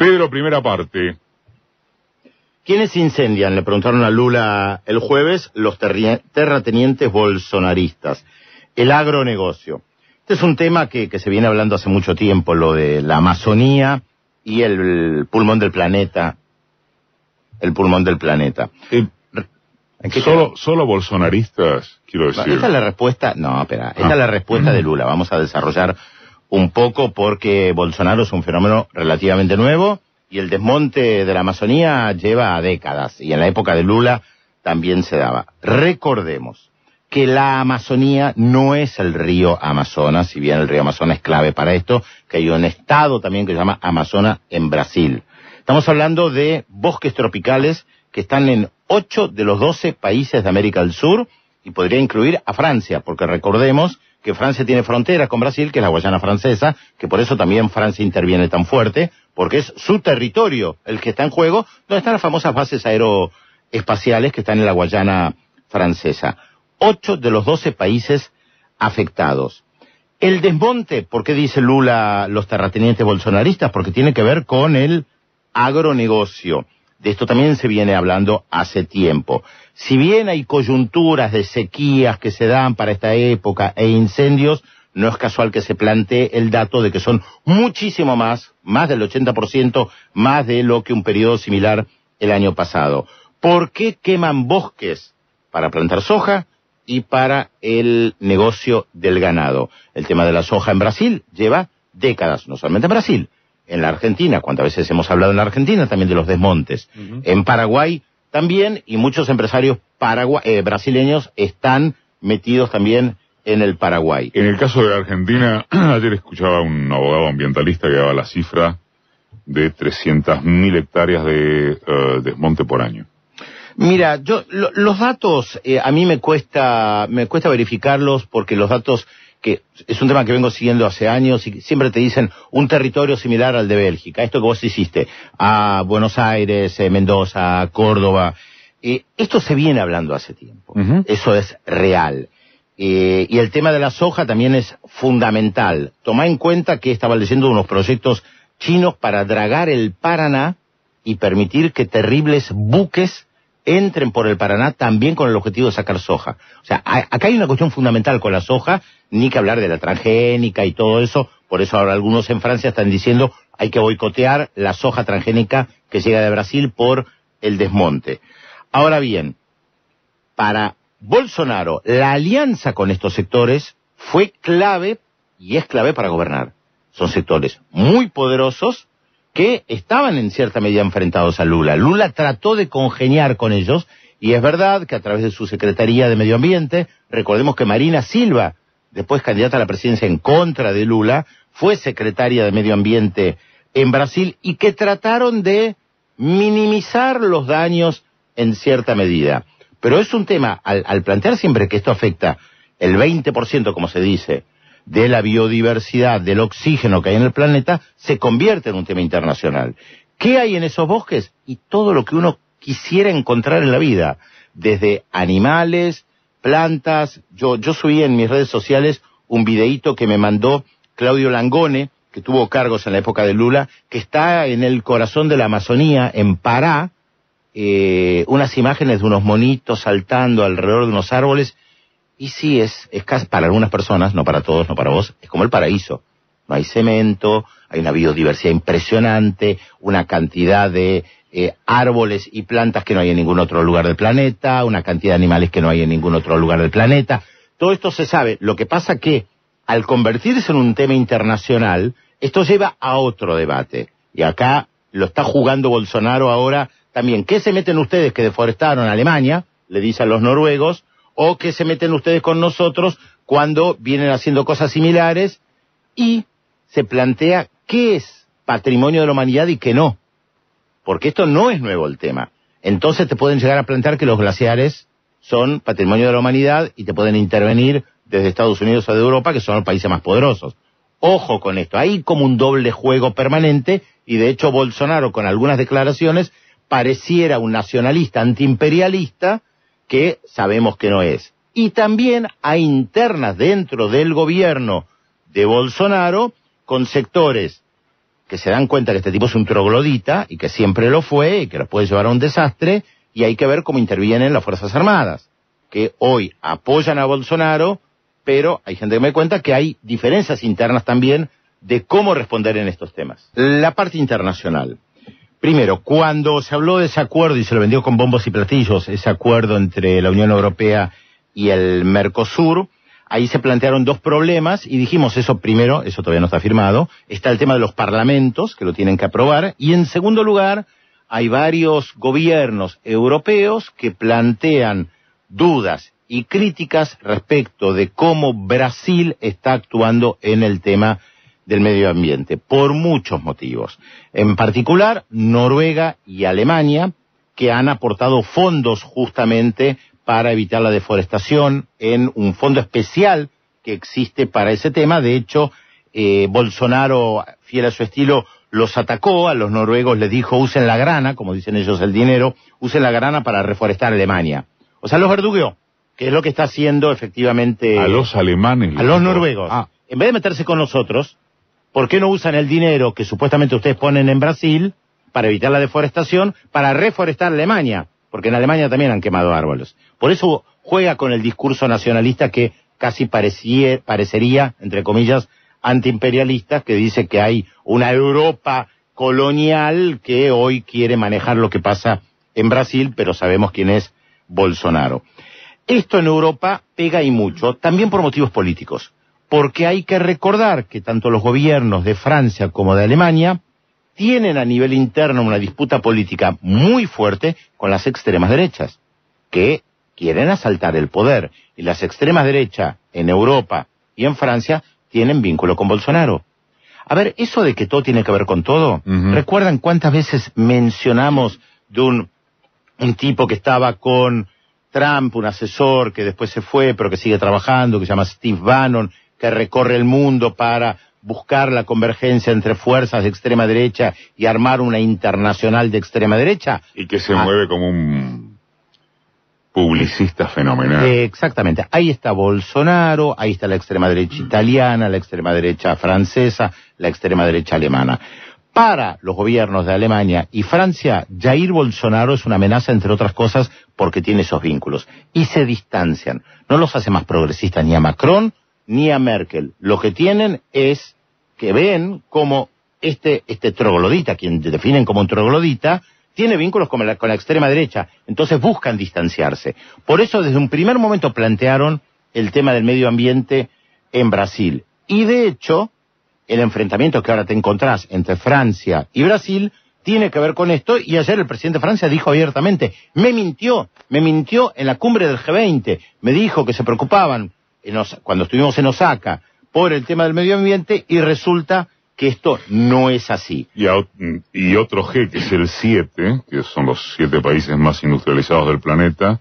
Pedro, primera parte. ¿Quiénes incendian? Le preguntaron a Lula el jueves los terratenientes bolsonaristas. El agronegocio. Este es un tema que, se viene hablando hace mucho tiempo, lo de la Amazonía y el, pulmón del planeta. El pulmón del planeta. Eh, solo, bolsonaristas, quiero decir. Esta es la respuesta, no, espera, esta es ah. la respuesta de Lula. Vamos a desarrollar un poco porque Bolsonaro es un fenómeno relativamente nuevo y el desmonte de la Amazonía lleva décadas y en la época de Lula también se daba. Recordemos que la Amazonía no es el río Amazonas, si bien el río Amazonas es clave para esto, que hay un estado también que se llama Amazonas en Brasil. Estamos hablando de bosques tropicales que están en 8 de los 12 países de América del Sur y podría incluir a Francia, porque recordemos que Francia tiene fronteras con Brasil, que es la Guayana francesa, que por eso también Francia interviene tan fuerte, porque es su territorio el que está en juego, donde están las famosas bases aeroespaciales que están en la Guayana francesa. Ocho de los doce países afectados. El desmonte, ¿por qué dice Lula los terratenientes bolsonaristas? Porque tiene que ver con el agronegocio de esto también se viene hablando hace tiempo. Si bien hay coyunturas de sequías que se dan para esta época e incendios, no es casual que se plantee el dato de que son muchísimo más, más del 80%, más de lo que un periodo similar el año pasado. ¿Por qué queman bosques? Para plantar soja y para el negocio del ganado. El tema de la soja en Brasil lleva décadas, no solamente en Brasil, en la Argentina, cuántas veces hemos hablado en la Argentina también de los desmontes, en Paraguay también, y muchos empresarios eh, brasileños están metidos también en el Paraguay. En el caso de Argentina, ayer escuchaba a un abogado ambientalista que daba la cifra de 300.000 hectáreas de eh, desmonte por año. Mira, yo los datos eh, a mí me cuesta me cuesta verificarlos porque los datos que es un tema que vengo siguiendo hace años y siempre te dicen un territorio similar al de Bélgica, esto que vos hiciste, a Buenos Aires, eh, Mendoza, Córdoba. Eh, esto se viene hablando hace tiempo, eso es real. Eh, y el tema de la soja también es fundamental. Tomá en cuenta que estaban leyendo unos proyectos chinos para dragar el Paraná y permitir que terribles buques entren por el Paraná también con el objetivo de sacar soja. O sea, acá hay una cuestión fundamental con la soja, ni que hablar de la transgénica y todo eso, por eso ahora algunos en Francia están diciendo hay que boicotear la soja transgénica que llega de Brasil por el desmonte. Ahora bien, para Bolsonaro, la alianza con estos sectores fue clave y es clave para gobernar. Son sectores muy poderosos que estaban en cierta medida enfrentados a Lula. Lula trató de congeniar con ellos y es verdad que a través de su Secretaría de Medio Ambiente, recordemos que Marina Silva, después candidata a la presidencia en contra de Lula, fue secretaria de Medio Ambiente en Brasil y que trataron de minimizar los daños en cierta medida. Pero es un tema, al, al plantear siempre que esto afecta el 20%, como se dice, de la biodiversidad, del oxígeno que hay en el planeta, se convierte en un tema internacional. ¿Qué hay en esos bosques? Y todo lo que uno quisiera encontrar en la vida, desde animales, plantas. Yo, subí en mis redes sociales un videíto que me mandó Claudio Langone, que tuvo cargos en la época de Lula, que está en el corazón de la Amazonía, en Pará, eh, unas imágenes de unos monitos saltando alrededor de unos árboles y sí, es, es para algunas personas, no para todos, no para vos, es como el paraíso. No hay cemento, hay una biodiversidad impresionante, una cantidad de eh, árboles y plantas que no hay en ningún otro lugar del planeta, una cantidad de animales que no hay en ningún otro lugar del planeta. Todo esto se sabe. Lo que pasa que, al convertirse en un tema internacional, esto lleva a otro debate. Y acá lo está jugando Bolsonaro ahora también. ¿Qué se meten ustedes que deforestaron Alemania? Le dicen a los noruegos o que se meten ustedes con nosotros cuando vienen haciendo cosas similares y se plantea qué es patrimonio de la humanidad y qué no. Porque esto no es nuevo el tema. Entonces te pueden llegar a plantear que los glaciares son patrimonio de la humanidad y te pueden intervenir desde Estados Unidos o de Europa, que son los países más poderosos. Ojo con esto, hay como un doble juego permanente y de hecho Bolsonaro con algunas declaraciones pareciera un nacionalista antiimperialista que sabemos que no es. Y también hay internas dentro del gobierno de Bolsonaro con sectores que se dan cuenta que este tipo es un troglodita y que siempre lo fue y que lo puede llevar a un desastre y hay que ver cómo intervienen las Fuerzas Armadas, que hoy apoyan a Bolsonaro, pero hay gente que me cuenta que hay diferencias internas también de cómo responder en estos temas. La parte internacional. Primero, cuando se habló de ese acuerdo y se lo vendió con bombos y platillos, ese acuerdo entre la Unión Europea y el Mercosur, ahí se plantearon dos problemas y dijimos eso primero, eso todavía no está firmado, está el tema de los parlamentos que lo tienen que aprobar y en segundo lugar hay varios gobiernos europeos que plantean dudas y críticas respecto de cómo Brasil está actuando en el tema del medio ambiente, por muchos motivos. En particular, Noruega y Alemania, que han aportado fondos justamente para evitar la deforestación en un fondo especial que existe para ese tema. De hecho, eh, Bolsonaro, fiel a su estilo, los atacó, a los noruegos les dijo usen la grana, como dicen ellos el dinero, usen la grana para reforestar Alemania. O sea, los verdugueó, que es lo que está haciendo efectivamente... A los alemanes. A los noruegos. Ah. En vez de meterse con nosotros, ¿Por qué no usan el dinero que supuestamente ustedes ponen en Brasil para evitar la deforestación, para reforestar Alemania? Porque en Alemania también han quemado árboles. Por eso juega con el discurso nacionalista que casi parecería, entre comillas, antiimperialista, que dice que hay una Europa colonial que hoy quiere manejar lo que pasa en Brasil, pero sabemos quién es Bolsonaro. Esto en Europa pega y mucho, también por motivos políticos porque hay que recordar que tanto los gobiernos de Francia como de Alemania tienen a nivel interno una disputa política muy fuerte con las extremas derechas, que quieren asaltar el poder. Y las extremas derechas en Europa y en Francia tienen vínculo con Bolsonaro. A ver, eso de que todo tiene que ver con todo, ¿recuerdan cuántas veces mencionamos de un tipo que estaba con Trump, un asesor que después se fue, pero que sigue trabajando, que se llama Steve Bannon, que recorre el mundo para buscar la convergencia entre fuerzas de extrema derecha y armar una internacional de extrema derecha. Y que se mueve como un publicista fenomenal. Eh, exactamente. Ahí está Bolsonaro, ahí está la extrema derecha italiana, la extrema derecha francesa, la extrema derecha alemana. Para los gobiernos de Alemania y Francia, Jair Bolsonaro es una amenaza, entre otras cosas, porque tiene esos vínculos. Y se distancian. No los hace más progresistas ni a Macron, ni a Merkel. Lo que tienen es que ven como este, este, troglodita, quien definen como un troglodita, tiene vínculos con la, con la extrema derecha. Entonces buscan distanciarse. Por eso desde un primer momento plantearon el tema del medio ambiente en Brasil. Y de hecho, el enfrentamiento que ahora te encontrás entre Francia y Brasil tiene que ver con esto y ayer el presidente de Francia dijo abiertamente, me mintió, me mintió en la cumbre del G20, me dijo que se preocupaban cuando estuvimos en Osaka por el tema del medio ambiente y resulta que esto no es así. Y, otro G, que es el 7, que son los 7 países más industrializados del planeta.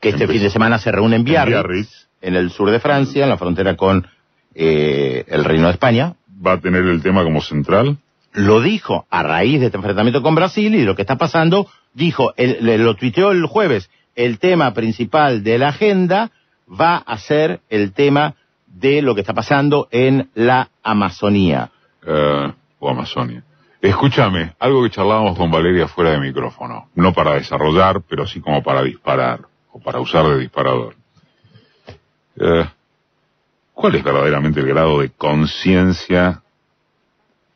Que este fin de semana se reúne en Biarritz, en el sur de Francia, en la frontera con eh, el Reino de España. ¿Va a tener el tema como central? Lo dijo a raíz de este enfrentamiento con Brasil y lo que está pasando, dijo, lo tuiteó el jueves, el tema principal de la agenda va a ser el tema de lo que está pasando en la Amazonía. Eh, o Amazonia. Escúchame, algo que charlábamos con Valeria fuera de micrófono, no para desarrollar, pero sí como para disparar, o para usar de disparador. Eh, ¿Cuál es verdaderamente el grado de conciencia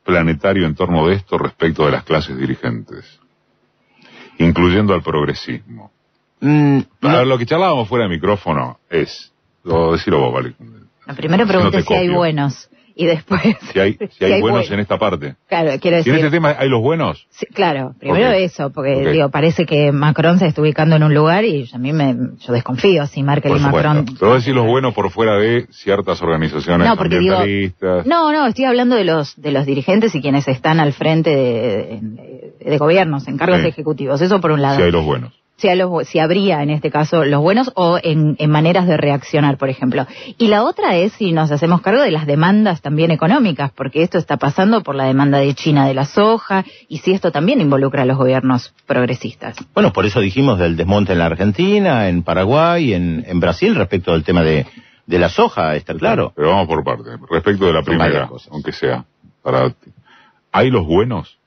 planetario en torno de esto respecto de las clases dirigentes, incluyendo al progresismo? Mm, lo que charlábamos fuera de micrófono es, lo decirlo vos, vale. Primero pregunté si hay buenos y después... Si hay, buenos en esta parte. Claro, quiero decir... en este tema hay los buenos? claro, primero eso, porque digo, parece que Macron se está ubicando en un lugar y a mí me, yo desconfío si Merkel y Macron... Pero decir los buenos por fuera de ciertas organizaciones no, porque no, no, estoy hablando de los, de los dirigentes y quienes están al frente de, gobiernos, en cargos ejecutivos, eso por un lado. Si hay los buenos si, habría en este caso los buenos o en, maneras de reaccionar, por ejemplo. Y la otra es si nos hacemos cargo de las demandas también económicas, porque esto está pasando por la demanda de China de la soja y si esto también involucra a los gobiernos progresistas. Bueno, por eso dijimos del desmonte en la Argentina, en Paraguay, en, Brasil respecto al tema de, la soja, está claro. Pero vamos por parte. Respecto de la primera cosa aunque sea, para, ¿hay los buenos?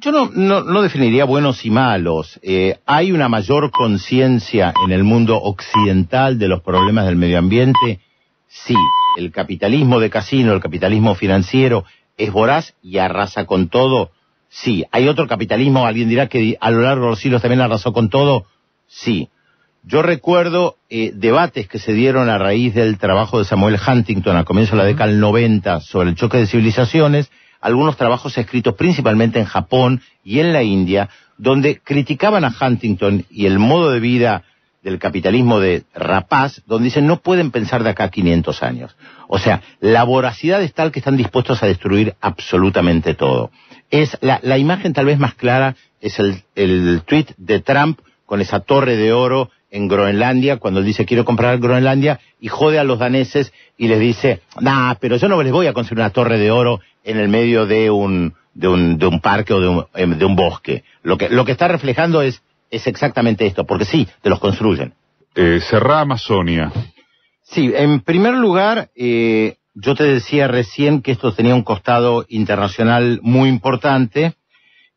Yo no, no, definiría buenos y malos. Eh, hay una mayor conciencia en el mundo occidental de los problemas del medio ambiente. Sí, el capitalismo de casino, el capitalismo financiero es voraz y arrasa con todo. Sí, hay otro capitalismo, alguien dirá que a lo largo de los siglos también arrasó con todo. Sí. Yo recuerdo eh, debates que se dieron a raíz del trabajo de Samuel Huntington a comienzo de la década del 90 sobre el choque de civilizaciones algunos trabajos escritos principalmente en Japón y en la India, donde criticaban a Huntington y el modo de vida del capitalismo de rapaz, donde dicen no pueden pensar de acá a 500 años. O sea, la voracidad es tal que están dispuestos a destruir absolutamente todo. Es la, imagen tal vez más clara es el, tweet de Trump con esa torre de oro en Groenlandia cuando él dice quiero comprar Groenlandia y jode a los daneses y les dice, nah, pero yo no les voy a conseguir una torre de oro en el medio de un, de un, de un parque o de un, em, de un bosque. Lo que, lo que está reflejando es, es exactamente esto, porque sí, te los construyen. Eh, Cerrá Amazonia. Sí, en primer lugar, eh, yo te decía recién que esto tenía un costado internacional muy importante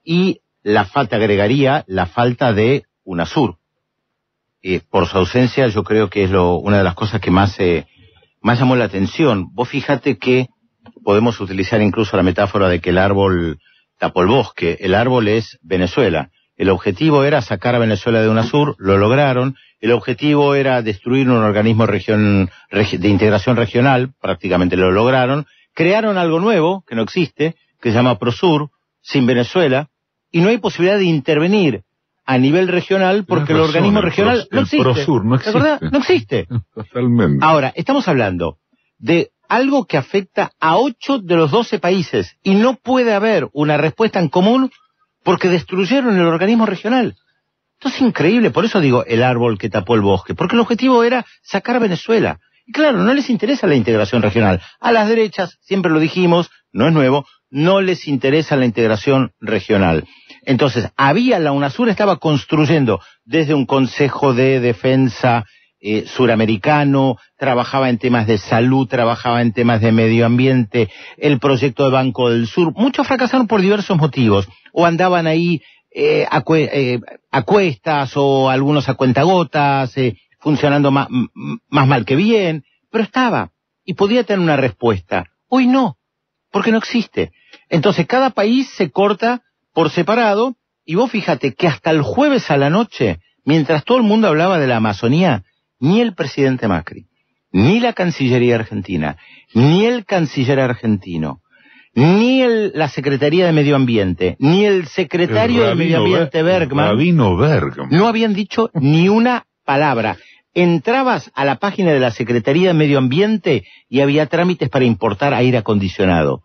y la falta, agregaría la falta de UNASUR. Eh, por su ausencia, yo creo que es lo, una de las cosas que más, eh, más llamó la atención. Vos fíjate que podemos utilizar incluso la metáfora de que el árbol tapó el bosque. El árbol es Venezuela. El objetivo era sacar a Venezuela de UNASUR, lo lograron. El objetivo era destruir un organismo de integración regional, prácticamente lo lograron. Crearon algo nuevo, que no existe, que se llama PROSUR, sin Venezuela, y no hay posibilidad de intervenir a nivel regional porque el organismo regional no existe. PROSUR no existe. ¿La verdad? No existe. Totalmente. Ahora, estamos hablando de algo que afecta a ocho de los doce países y no puede haber una respuesta en común porque destruyeron el organismo regional. Esto es increíble, por eso digo el árbol que tapó el bosque, porque el objetivo era sacar a Venezuela. Y claro, no les interesa la integración regional. A las derechas, siempre lo dijimos, no es nuevo, no les interesa la integración regional. Entonces, había la UNASUR, estaba construyendo desde un Consejo de Defensa eh, suramericano, trabajaba en temas de salud, trabajaba en temas de medio ambiente, el proyecto de Banco del Sur. Muchos fracasaron por diversos motivos, o andaban ahí eh, a, eh, a, cuestas o algunos a cuentagotas, eh, funcionando más, más mal que bien, pero estaba y podía tener una respuesta. Hoy no, porque no existe. Entonces cada país se corta por separado y vos fíjate que hasta el jueves a la noche, mientras todo el mundo hablaba de la Amazonía, ni el presidente Macri, ni la Cancillería argentina, ni el canciller argentino, ni la Secretaría de Medio Ambiente, ni el secretario de Medio Ambiente Bergman, no habían dicho ni una palabra. Entrabas a la página de la Secretaría de Medio Ambiente y había trámites para importar aire acondicionado.